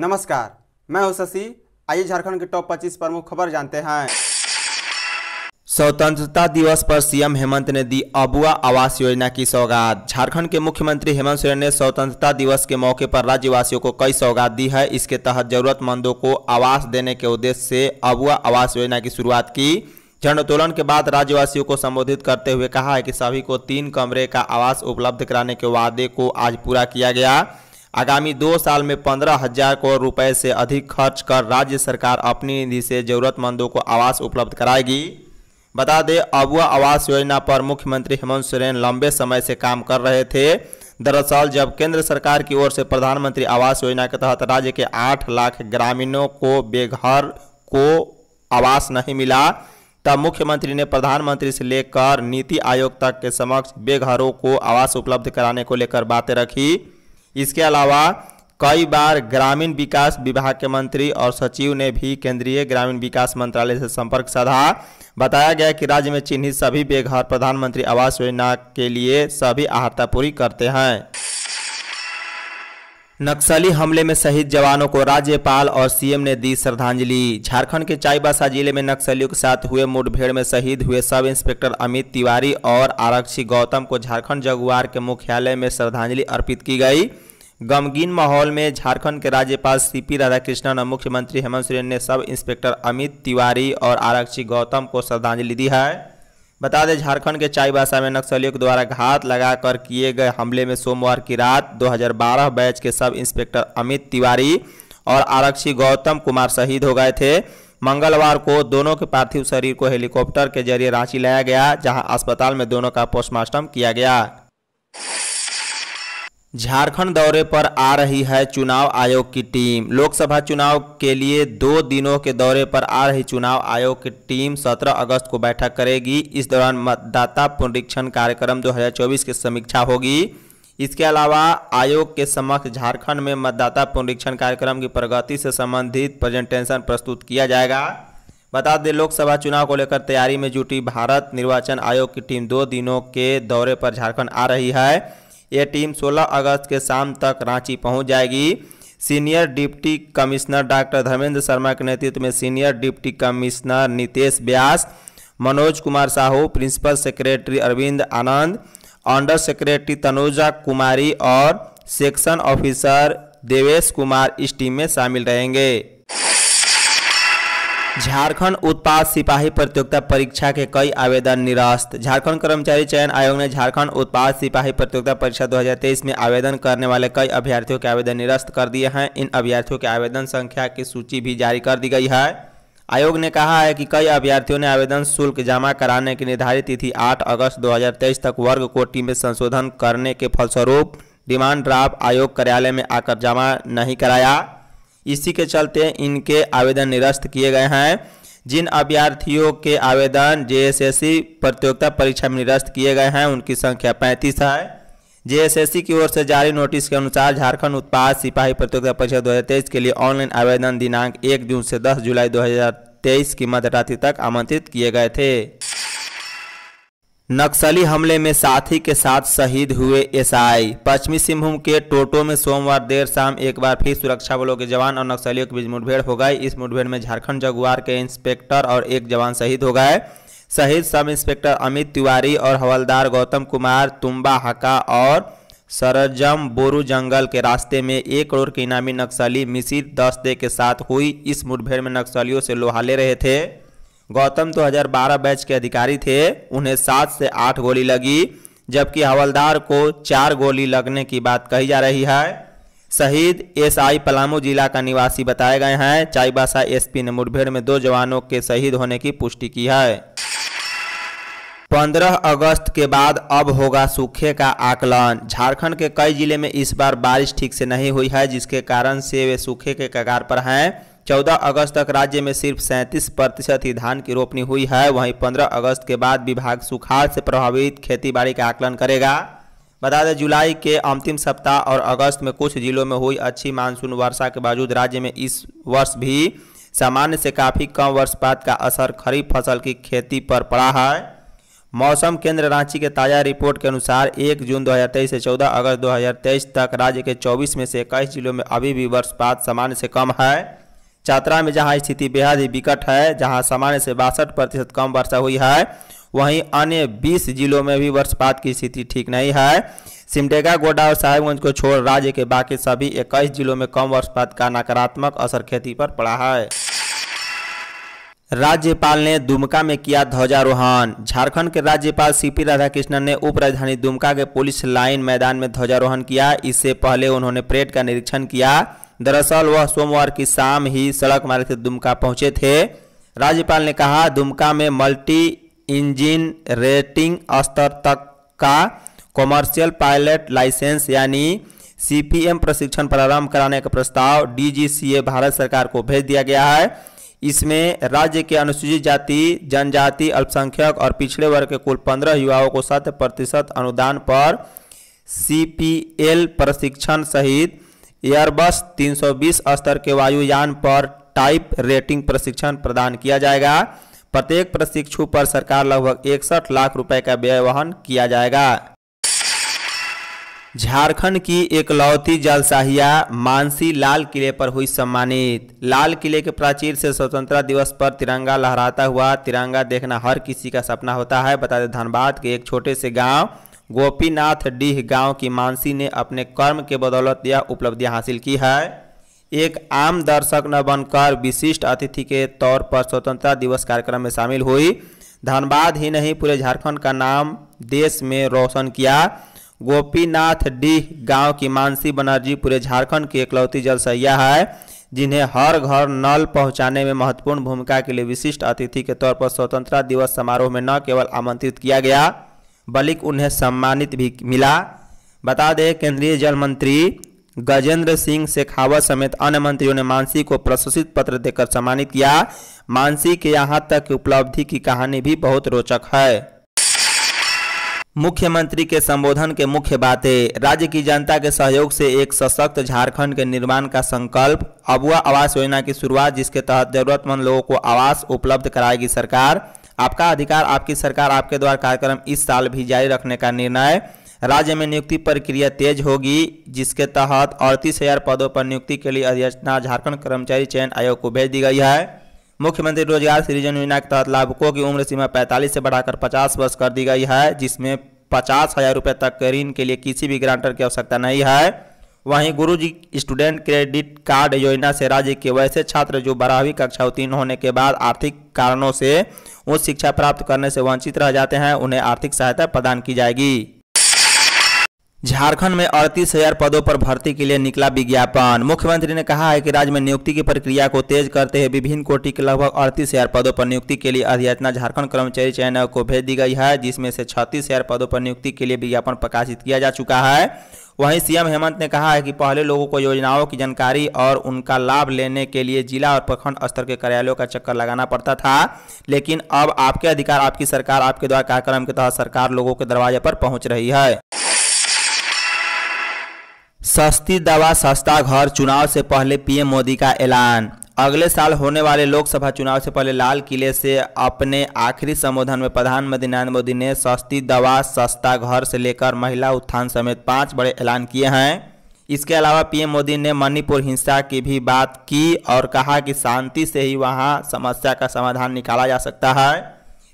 नमस्कार मैं हूं शशि आइए झारखंड के टॉप 25 प्रमुख खबर जानते हैं स्वतंत्रता दिवस पर सीएम हेमंत ने दी अबुआ आवास योजना की सौगात झारखंड के मुख्यमंत्री हेमंत सोरेन ने स्वतंत्रता दिवस के मौके पर राज्यवासियों को कई सौगात दी है इसके तहत जरूरतमंदों को आवास देने के उद्देश्य से अबुआ आवास योजना की शुरुआत की झंडोत्तोलन के बाद राज्यवासियों को संबोधित करते हुए कहा है कि सभी को तीन कमरे का आवास उपलब्ध कराने के वादे को आज पूरा किया गया आगामी दो साल में पंद्रह हजार करोड़ रुपए से अधिक खर्च कर राज्य सरकार अपनी निधि से जरूरतमंदों को आवास उपलब्ध कराएगी बता दें अबुआ आवास योजना पर मुख्यमंत्री हेमंत सोरेन लंबे समय से काम कर रहे थे दरअसल जब केंद्र सरकार की ओर से प्रधानमंत्री आवास योजना के तहत राज्य के आठ लाख ग्रामीणों को बेघर को आवास नहीं मिला तब मुख्यमंत्री ने प्रधानमंत्री से लेकर नीति आयोग तक के समक्ष बेघरों को आवास उपलब्ध कराने को लेकर बातें रखी इसके अलावा कई बार ग्रामीण विकास विभाग के मंत्री और सचिव ने भी केंद्रीय ग्रामीण विकास मंत्रालय से संपर्क साधा बताया गया कि राज्य में चिन्हित सभी बेघर प्रधानमंत्री आवास योजना के लिए सभी आहता पूरी करते हैं नक्सली हमले में शहीद जवानों को राज्यपाल और सीएम ने दी श्रद्धांजलि झारखंड के चाईबासा जिले में नक्सलियों के साथ हुए मुठभेड़ में शहीद हुए सब इंस्पेक्टर अमित तिवारी और आरक्षी गौतम को झारखंड जगुआर के मुख्यालय में श्रद्धांजलि अर्पित की गई गमगीन माहौल में झारखंड के राज्यपाल सीपी राधाकृष्णन और मुख्यमंत्री हेमंत सोरेन ने सब इंस्पेक्टर अमित तिवारी और आरक्षी गौतम को श्रद्धांजलि दी है बता दें झारखंड के चाईबासा में नक्सलियों के द्वारा घात लगाकर किए गए हमले में सोमवार की रात 2012 बैच के सब इंस्पेक्टर अमित तिवारी और आरक्षी गौतम कुमार शहीद हो गए थे मंगलवार को दोनों के पार्थिव शरीर को हेलीकॉप्टर के जरिए रांची लाया गया जहां अस्पताल में दोनों का पोस्टमार्टम किया गया झारखंड दौरे पर आ रही है चुनाव आयोग की टीम लोकसभा चुनाव के लिए दो दिनों के दौरे पर आ रही चुनाव आयोग की टीम 17 अगस्त को बैठक करेगी इस दौरान मतदाता पुनरीक्षण कार्यक्रम 2024 की समीक्षा होगी इसके अलावा आयोग के समक्ष झारखंड में मतदाता पुनरीक्षण कार्यक्रम की प्रगति से संबंधित प्रेजेंटेशन प्रस्तुत किया जाएगा बता दें लोकसभा चुनाव को लेकर तैयारी में जुटी भारत निर्वाचन आयोग की टीम दो दिनों के दौरे पर झारखंड आ रही है ये टीम 16 अगस्त के शाम तक रांची पहुंच जाएगी senior deputy commissioner doctor Dharmendra Sharma के नेतृत्व में senior deputy commissioner Nitesh Vyas Manoj Kumar Sahu principal secretary Arvind Anand under secretary Tanuja Kumari और सेक्शन ऑफिसर देवेश कुमार इस टीम में शामिल रहेंगे झारखंड उत्पाद सिपाही प्रतियोगिता परीक्षा के कई आवेदन निरस्त झारखंड कर्मचारी चयन आयोग ने झारखंड उत्पाद सिपाही प्रतियोगिता परीक्षा 2023 में आवेदन करने वाले कई अभ्यर्थियों के आवेदन निरस्त कर दिए हैं इन अभ्यर्थियों के आवेदन संख्या की सूची भी जारी कर दी गई है आयोग ने कहा है कि कई अभ्यर्थियों ने आवेदन शुल्क जमा कराने की निर्धारित तिथि आठ अगस्त दो तक वर्ग कोटि में संशोधन करने के फलस्वरूप डिमांड ड्राफ्ट आयोग कार्यालय में आकर जमा नहीं कराया इसी के चलते इनके आवेदन निरस्त किए गए हैं जिन अभ्यर्थियों के आवेदन जेएसएससी प्रतियोगिता परीक्षा में निरस्त किए गए हैं उनकी संख्या पैंतीस है जेएसएससी की ओर से जारी नोटिस के अनुसार झारखंड उत्पाद सिपाही प्रतियोगिता परीक्षा 2023 के लिए ऑनलाइन आवेदन दिनांक 1 जून से 10 जुलाई 2023 की मध्यरात्रि तक आमंत्रित किए गए थे नक्सली हमले में साथी के साथ शहीद हुए एसआई पश्चिमी सिंहभूम के टोटो में सोमवार देर शाम एक बार फिर सुरक्षा बलों के जवान और नक्सलियों के बीच मुठभेड़ हो गई इस मुठभेड़ में झारखंड जगुआर के इंस्पेक्टर और एक जवान शहीद हो गए शहीद सब इंस्पेक्टर अमित तिवारी और हवलदार गौतम कुमार तुम्बा हका और सरजम बोरू जंगल के रास्ते में एक करोड़ के इनामी नक्सली मिसी दस्ते के साथ हुई इस मुठभेड़ में नक्सलियों से लोहा ले रहे थे गौतम तो 2012 बैच के अधिकारी थे उन्हें सात से आठ गोली लगी जबकि हवलदार को चार गोली लगने की बात कही जा रही है शहीद एसआई पलामू जिला का निवासी बताए गए हैं चाईबासा एसपी ने मुठभेड़ में दो जवानों के शहीद होने की पुष्टि की है 15 अगस्त के बाद अब होगा सूखे का आकलन झारखंड के कई जिले में इस बार बारिश ठीक से नहीं हुई है जिसके कारण से वे सूखे के कगार पर हैं चौदह अगस्त तक राज्य में सिर्फ सैंतीस प्रतिशत ही धान की रोपनी हुई है वहीं पंद्रह अगस्त के बाद विभाग सुखाड़ से प्रभावित खेतीबाड़ी का आकलन करेगा बता दें जुलाई के अंतिम सप्ताह और अगस्त में कुछ जिलों में हुई अच्छी मानसून वर्षा के बावजूद राज्य में इस वर्ष भी सामान्य से काफ़ी कम वर्षपात का असर खरीफ फसल की खेती पर पड़ा है मौसम केंद्र रांची के ताज़ा रिपोर्ट के अनुसार 1 जून 2023 से 14 अगस्त 2023 तक राज्य के 24 में से इक्कीस जिलों में अभी भी वर्षपात सामान्य से कम है चात्रा में जहाँ स्थिति बेहद ही विकट है जहाँ सामान्य से बासठ प्रतिशत कम वर्षा हुई है वहीं अन्य 20 जिलों में भी वर्षपात की स्थिति ठीक नहीं है सिमडेगा गोडा और साहेबगंज को छोड़ राज्य के बाकी सभी 21 जिलों में कम वर्षपात का नकारात्मक असर खेती पर पड़ा है राज्यपाल ने दुमका में किया ध्वजारोहण झारखंड के राज्यपाल सीपी राधाकृष्णन ने उप राजधानी दुमका के पुलिस लाइन मैदान में ध्वजारोहण किया इससे पहले उन्होंने परेड का निरीक्षण किया दरअसल वह सोमवार की शाम ही सड़क मार्ग से दुमका पहुंचे थे राज्यपाल ने कहा दुमका में मल्टी इंजिन रेटिंग स्तर तक का कॉमर्शियल पायलट लाइसेंस यानी सीपीएम प्रशिक्षण प्रारंभ कराने का प्रस्ताव डीजीसीए भारत सरकार को भेज दिया गया है इसमें राज्य के अनुसूचित जाति जनजाति अल्पसंख्यक और पिछड़े वर्ग के कुल पंद्रह युवाओं को शत प्रतिशत अनुदान पर सीपीएल प्रशिक्षण सहित एयरबस 320 स्तर के वायुयान पर टाइप रेटिंग प्रशिक्षण प्रदान किया जाएगा प्रत्येक प्रशिक्षु पर सरकार लगभग इकसठ लाख रुपए का व्यय वहन किया जाएगा झारखंड की एकलौती जलसाहिया मानसी लाल किले पर हुई सम्मानित लाल किले के प्राचीर से स्वतंत्रता दिवस पर तिरंगा लहराता हुआ तिरंगा देखना हर किसी का सपना होता है बता दें धनबाद के एक छोटे से गांव गोपीनाथ डीह गांव की मानसी ने अपने कर्म के बदौलत यह उपलब्धि हासिल की है एक आम दर्शक न बनकर विशिष्ट अतिथि के तौर पर स्वतंत्रता दिवस कार्यक्रम में शामिल हुई धनबाद ही नहीं पूरे झारखंड का नाम देश में रोशन किया गोपीनाथ डीह गांव की मानसी बनर्जी पूरे झारखंड की इकलौती जलसैया है जिन्हें हर घर नल पहुंचाने में महत्वपूर्ण भूमिका के लिए विशिष्ट अतिथि के तौर पर स्वतंत्रता दिवस समारोह में न केवल आमंत्रित किया गया बल्कि उन्हें सम्मानित भी मिला बता दें केंद्रीय जल मंत्री गजेंद्र सिंह शेखावत समेत अन्य मंत्रियों ने मानसी को प्रशंसित पत्र देकर सम्मानित किया मानसी के यहाँ तक उपलब्धि की कहानी भी बहुत रोचक है मुख्यमंत्री के संबोधन के मुख्य बातें राज्य की जनता के सहयोग से एक सशक्त झारखंड के निर्माण का संकल्प अबुआ आवास योजना की शुरुआत जिसके तहत जरूरतमंद लोगों को आवास उपलब्ध कराएगी सरकार आपका अधिकार आपकी सरकार आपके द्वारा कार्यक्रम इस साल भी जारी रखने का निर्णय राज्य में नियुक्ति प्रक्रिया तेज होगी जिसके तहत अड़तीस हजार पदों पर नियुक्ति के लिए अधिसूचना झारखंड कर्मचारी चयन आयोग को भेज दी गई है मुख्यमंत्री रोजगार सृजन योजना के तहत लाभुकों की उम्र सीमा 45 से बढ़ाकर 50 वर्ष कर दी गई है जिसमें पचास हजार रुपये तक के ऋण के लिए किसी भी ग्रांटर की आवश्यकता नहीं है वहीं गुरुजी स्टूडेंट क्रेडिट कार्ड योजना से राज्य के वैसे छात्र जो बारहवीं कक्षा उत्तीर्ण होने के बाद आर्थिक कारणों से उच्च शिक्षा प्राप्त करने से वंचित रह जाते हैं उन्हें आर्थिक सहायता प्रदान की जाएगी झारखंड में अड़तीस हजार पदों पर भर्ती के लिए निकला विज्ञापन मुख्यमंत्री ने कहा है कि राज्य में नियुक्ति की प्रक्रिया को तेज करते हुए विभिन्न कोटि के लगभग अड़तीस हजार पदों पर नियुक्ति के लिए अधियाचना झारखंड कर्मचारी चयन को भेज दी गई है जिसमें से छत्तीस हजार पदों पर नियुक्ति के लिए विज्ञापन प्रकाशित किया जा चुका है वहीं सीएम हेमंत ने कहा है कि पहले लोगों को योजनाओं की जानकारी और उनका लाभ लेने के लिए जिला और प्रखंड स्तर के कार्यालयों का चक्कर लगाना पड़ता था लेकिन अब आपके अधिकार आपकी सरकार आपके द्वारा कार्यक्रम के तहत सरकार लोगों के दरवाजे पर पहुंच रही है सस्ती दवा सस्ता घर चुनाव से पहले पीएम मोदी का ऐलान अगले साल होने वाले लोकसभा चुनाव से पहले लाल किले से अपने आखिरी संबोधन में प्रधानमंत्री नरेंद्र मोदी ने सस्ती दवा सस्ता घर से लेकर महिला उत्थान समेत पांच बड़े ऐलान किए हैं इसके अलावा पीएम मोदी ने मणिपुर हिंसा की भी बात की और कहा कि शांति से ही वहां समस्या का समाधान निकाला जा सकता है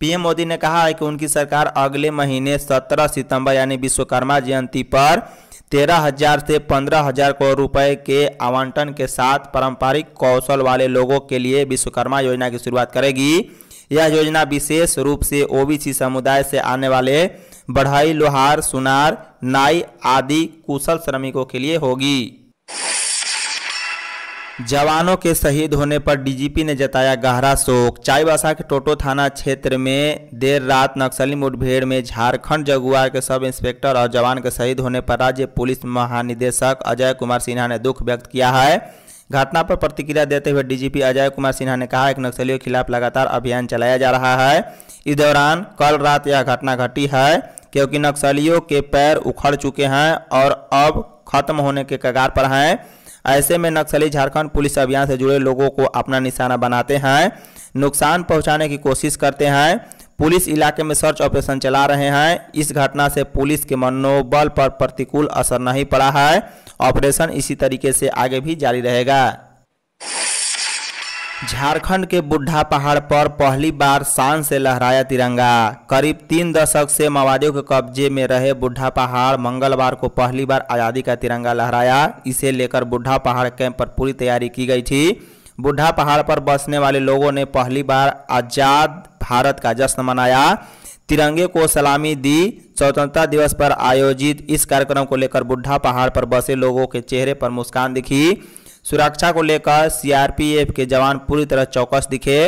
पीएम मोदी ने कहा है कि उनकी सरकार अगले महीने 17 सितंबर यानी विश्वकर्मा जयंती पर तेरह हजार से पंद्रह हजार करोड़ रुपए के आवंटन के साथ पारंपरिक कौशल वाले लोगों के लिए विश्वकर्मा योजना की शुरुआत करेगी यह योजना विशेष रूप से ओबीसी समुदाय से आने वाले बढ़ई लोहार सुनार नाई आदि कुशल श्रमिकों के लिए होगी जवानों के शहीद होने पर डीजीपी ने जताया गहरा शोक चाईबासा के टोटो थाना क्षेत्र में देर रात नक्सली मुठभेड़ में झारखंड जगुआर के सब इंस्पेक्टर और जवान के शहीद होने पर राज्य पुलिस महानिदेशक अजय कुमार सिन्हा ने दुख व्यक्त किया है घटना पर प्रतिक्रिया देते हुए डीजीपी अजय कुमार सिन्हा ने कहा कि नक्सलियों के खिलाफ लगातार अभियान चलाया जा रहा है इस दौरान कल रात यह घटना घटी है क्योंकि नक्सलियों के पैर उखड़ चुके हैं और अब खत्म होने के कगार पर हैं ऐसे में नक्सली झारखंड पुलिस अभियान से जुड़े लोगों को अपना निशाना बनाते हैं नुकसान पहुंचाने की कोशिश करते हैं पुलिस इलाके में सर्च ऑपरेशन चला रहे हैं इस घटना से पुलिस के मनोबल पर प्रतिकूल असर नहीं पड़ा है ऑपरेशन इसी तरीके से आगे भी जारी रहेगा झारखंड के बुढ़ा पहाड़ पर पहली बार शान से लहराया तिरंगा करीब तीन दशक से माओवादियों के कब्जे में रहे बुढ़ा पहाड़ मंगलवार को पहली बार आज़ादी का तिरंगा लहराया इसे लेकर बुढ़ा पहाड़ कैंप पर पूरी तैयारी की गई थी बुढ़ा पहाड़ पर बसने वाले लोगों ने पहली बार आज़ाद भारत का जश्न मनाया तिरंगे को सलामी दी स्वतंत्रता दिवस पर आयोजित इस कार्यक्रम को लेकर बुढ़ा पहाड़ पर बसे लोगों के चेहरे पर मुस्कान दिखी सुरक्षा को लेकर सीआरपीएफ के जवान पूरी तरह चौकस दिखे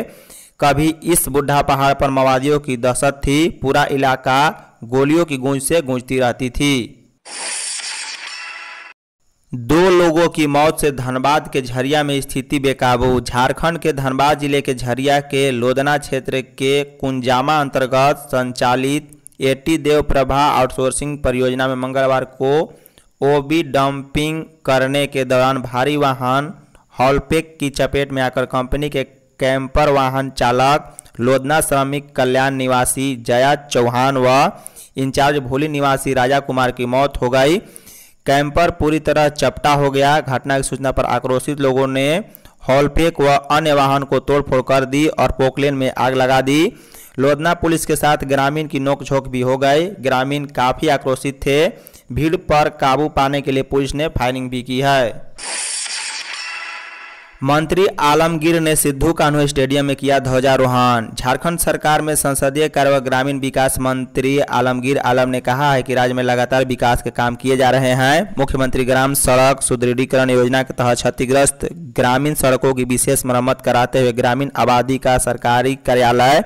कभी इस बुढ़ा पहाड़ पर माओवादियों की दहशत थी पूरा इलाका गोलियों की गूंज से गूंजती रहती थी दो लोगों की मौत से धनबाद के झरिया में स्थिति बेकाबू झारखंड के धनबाद जिले के झरिया के लोदना क्षेत्र के कुंजामा अंतर्गत संचालित एटी देव प्रभा आउटसोर्सिंग परियोजना में मंगलवार को ओबी डंपिंग करने के दौरान भारी वाहन हॉलपेक की चपेट में आकर कंपनी के कैंपर वाहन चालक लोधना श्रमिक कल्याण निवासी जया चौहान व इंचार्ज भोली निवासी राजा कुमार की मौत हो गई कैंपर पूरी तरह चपटा हो गया घटना की सूचना पर आक्रोशित लोगों ने हॉलपेक व अन्य वाहन को तोड़फोड़ कर दी और पोकलेन में आग लगा दी लोधना पुलिस के साथ ग्रामीण की नोकझोंक भी हो गई ग्रामीण काफ़ी आक्रोशित थे भीड़ पर काबू पाने के लिए पुलिस ने फायरिंग भी की है मंत्री आलमगीर ने सिद्धू कान्हू स्टेडियम में किया ध्वजारोहण झारखंड सरकार में संसदीय कार्य व ग्रामीण विकास मंत्री आलमगीर आलम ने कहा है कि राज्य में लगातार विकास के काम किए जा रहे हैं मुख्यमंत्री ग्राम सड़क सुदृढ़ीकरण योजना के तहत क्षतिग्रस्त ग्रामीण सड़कों की विशेष मरम्मत कराते हुए ग्रामीण आबादी का सरकारी कार्यालय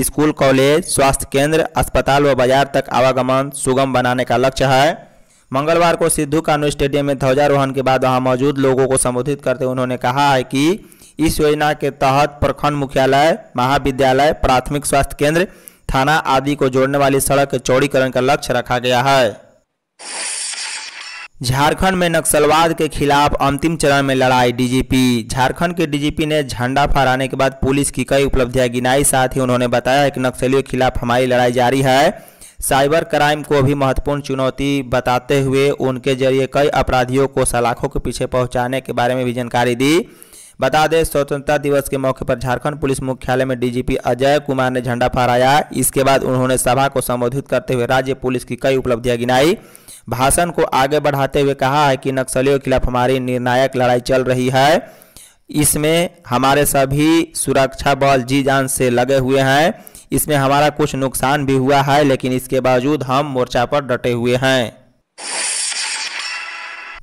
स्कूल कॉलेज स्वास्थ्य केंद्र अस्पताल व बाजार तक आवागमन सुगम बनाने का लक्ष्य है मंगलवार को सिद्धू कानू स्टेडियम में ध्वजारोहण के बाद वहां मौजूद लोगों को संबोधित करते हुए उन्होंने कहा है कि इस योजना के तहत प्रखंड मुख्यालय महाविद्यालय प्राथमिक स्वास्थ्य केंद्र थाना आदि को जोड़ने वाली सड़क के चौड़ीकरण का लक्ष्य रखा गया है झारखंड में नक्सलवाद के खिलाफ अंतिम चरण में लड़ाई डीजीपी झारखंड के डीजीपी ने झंडा फहराने के बाद पुलिस की कई उपलब्धियां गिनाई साथ ही उन्होंने बताया कि नक्सलियों के खिलाफ हमारी लड़ाई जारी है साइबर क्राइम को भी महत्वपूर्ण चुनौती बताते हुए उनके जरिए कई अपराधियों को सलाखों के पीछे पहुंचाने के बारे में भी जानकारी दी बता दें स्वतंत्रता दिवस के मौके पर झारखंड पुलिस मुख्यालय में डीजीपी अजय कुमार ने झंडा फहराया इसके बाद उन्होंने सभा को संबोधित करते हुए राज्य पुलिस की कई उपलब्धियां गिनाई भाषण को आगे बढ़ाते हुए कहा है कि नक्सलियों के खिलाफ हमारी निर्णायक लड़ाई चल रही है इसमें हमारे सभी सुरक्षा बल जी जान से लगे हुए हैं इसमें हमारा कुछ नुकसान भी हुआ है लेकिन इसके बावजूद हम मोर्चा पर डटे हुए हैं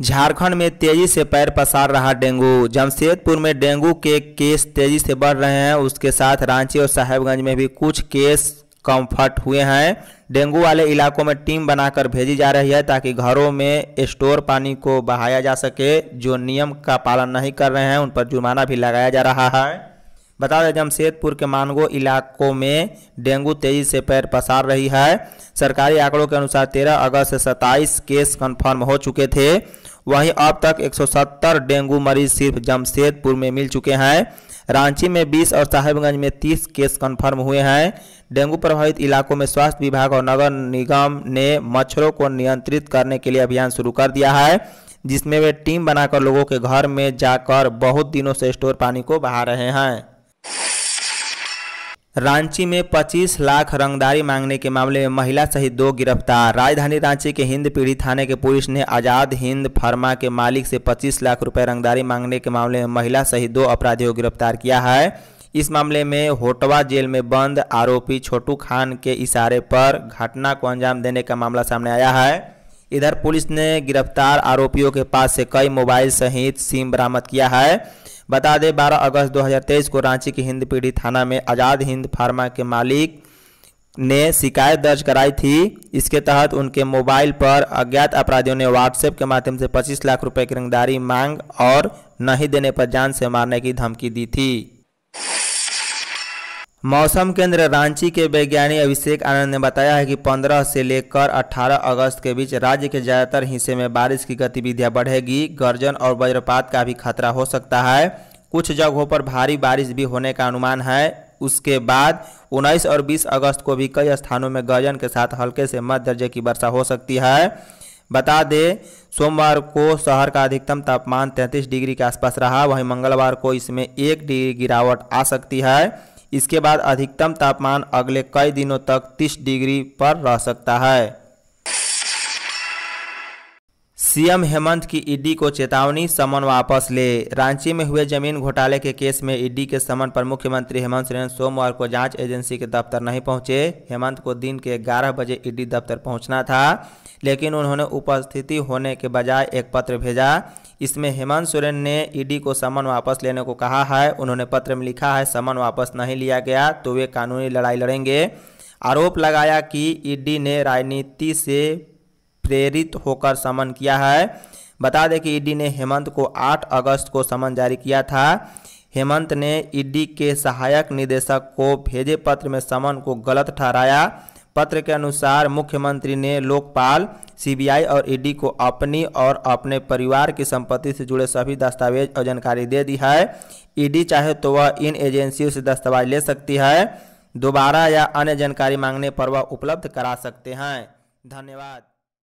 झारखंड में तेजी से पैर पसार रहा डेंगू जमशेदपुर में डेंगू के केस तेजी से बढ़ रहे हैं उसके साथ रांची और साहेबगंज में भी कुछ केस कम्फर्ट हुए हैं डेंगू वाले इलाकों में टीम बनाकर भेजी जा रही है ताकि घरों में स्टोर पानी को बहाया जा सके जो नियम का पालन नहीं कर रहे हैं उन पर जुर्माना भी लगाया जा रहा है बता दें जमशेदपुर के मानगो इलाकों में डेंगू तेजी से पैर पसार रही है सरकारी आंकड़ों के अनुसार तेरह अगस्त से सत्ताईस केस कन्फर्म हो चुके थे वहीं अब तक 170 डेंगू मरीज सिर्फ जमशेदपुर में मिल चुके हैं रांची में 20 और साहेबगंज में 30 केस कन्फर्म हुए हैं डेंगू प्रभावित इलाकों में स्वास्थ्य विभाग और नगर निगम ने मच्छरों को नियंत्रित करने के लिए अभियान शुरू कर दिया है जिसमें वे टीम बनाकर लोगों के घर में जाकर बहुत दिनों से स्टोर पानी को बहा रहे हैं रांची में 25 लाख रंगदारी मांगने के मामले में महिला सहित दो गिरफ्तार राजधानी रांची के हिंद पीढ़ी थाने के पुलिस ने आजाद हिंद फार्मा के मालिक से 25 लाख रुपए रंगदारी मांगने के मामले में महिला सहित दो अपराधियों को गिरफ्तार किया है इस मामले में होटवा जेल में बंद आरोपी छोटू खान के इशारे पर घटना को अंजाम देने का मामला सामने आया है इधर पुलिस ने गिरफ्तार आरोपियों के पास से कई मोबाइल सहित सिम बरामद किया है बता दें 12 अगस्त 2023 को रांची की हिंद पीढ़ी थाना में आज़ाद हिंद फार्मा के मालिक ने शिकायत दर्ज कराई थी इसके तहत उनके मोबाइल पर अज्ञात अपराधियों ने व्हाट्सएप के माध्यम से 25 लाख रुपए की रंगदारी मांग और नहीं देने पर जान से मारने की धमकी दी थी मौसम केंद्र रांची के वैज्ञानिक अभिषेक आनंद ने बताया है कि 15 से लेकर 18 अगस्त के बीच राज्य के ज़्यादातर हिस्से में बारिश की गतिविधियां बढ़ेगी गर्जन और वज्रपात का भी खतरा हो सकता है कुछ जगहों पर भारी बारिश भी होने का अनुमान है उसके बाद 19 और 20 अगस्त को भी कई स्थानों में गर्जन के साथ हल्के से मध्य दर्जे की वर्षा हो सकती है बता दें सोमवार को शहर का अधिकतम तापमान 33 डिग्री के आसपास रहा वहीं मंगलवार को इसमें एक डिग्री गिरावट आ सकती है इसके बाद अधिकतम तापमान अगले कई दिनों तक 30 डिग्री पर रह सकता है सीएम हेमंत की ईडी को चेतावनी समन वापस ले रांची में हुए जमीन घोटाले के केस में ईडी के समन पर मुख्यमंत्री हेमंत सोरेन सोमवार को जांच एजेंसी के दफ्तर नहीं पहुंचे हेमंत को दिन के 11 बजे ईडी दफ्तर पहुंचना था लेकिन उन्होंने उपस्थिति होने के बजाय एक पत्र भेजा इसमें हेमंत सोरेन ने ईडी को समन वापस लेने को कहा है उन्होंने पत्र में लिखा है समन वापस नहीं लिया गया तो वे कानूनी लड़ाई लड़ेंगे आरोप लगाया कि ईडी ने राजनीति से प्रेरित होकर समन किया है बता दें कि ईडी ने हेमंत को 8 अगस्त को समन जारी किया था हेमंत ने ईडी के सहायक निदेशक को भेजे पत्र में समन को गलत ठहराया पत्र के अनुसार मुख्यमंत्री ने लोकपाल सीबीआई और ईडी को अपनी और अपने परिवार की संपत्ति से जुड़े सभी दस्तावेज और जानकारी दे दी है ईडी चाहे तो वह इन एजेंसियों से दस्तावेज ले सकती है दोबारा या अन्य जानकारी मांगने पर वह उपलब्ध करा सकते हैं धन्यवाद